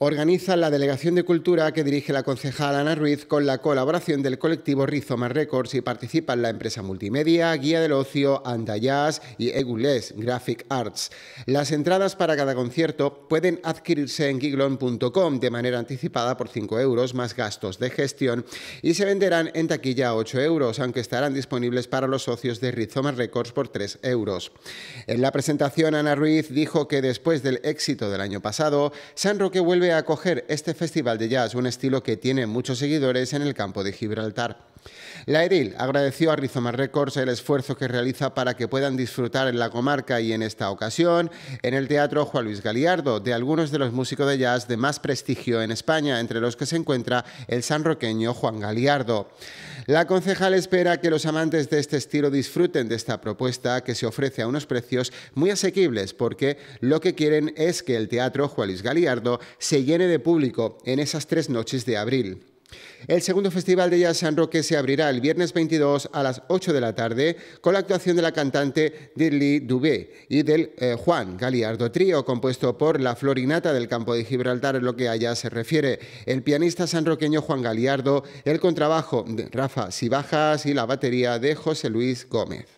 organiza la Delegación de Cultura que dirige la concejal Ana Ruiz con la colaboración del colectivo Rizoma Records y participan la empresa multimedia, Guía del Ocio, Jazz y Egules Graphic Arts. Las entradas para cada concierto pueden adquirirse en giglon.com de manera anticipada por 5 euros más gastos de gestión y se venderán en taquilla a 8 euros, aunque estarán disponibles para los socios de Rizoma Records por 3 euros. En la presentación, Ana Ruiz dijo que después del éxito del año pasado, San Roque vuelve a acoger este festival de jazz, un estilo que tiene muchos seguidores en el campo de Gibraltar. La Eril agradeció a Rizoma Records el esfuerzo que realiza para que puedan disfrutar en la comarca y en esta ocasión en el Teatro Juan Luis Galiardo de algunos de los músicos de jazz de más prestigio en España, entre los que se encuentra el sanroqueño Juan Galiardo. La concejal espera que los amantes de este estilo disfruten de esta propuesta que se ofrece a unos precios muy asequibles porque lo que quieren es que el Teatro Juan Luis Galiardo se llene de público en esas tres noches de abril. El segundo Festival de Jazz San Roque se abrirá el viernes 22 a las 8 de la tarde con la actuación de la cantante Dirly Dubé y del eh, Juan Galiardo Trío, compuesto por La Florinata del Campo de Gibraltar, en lo que allá se refiere. El pianista sanroqueño Juan Galiardo, el contrabajo de Rafa Sibajas y la batería de José Luis Gómez.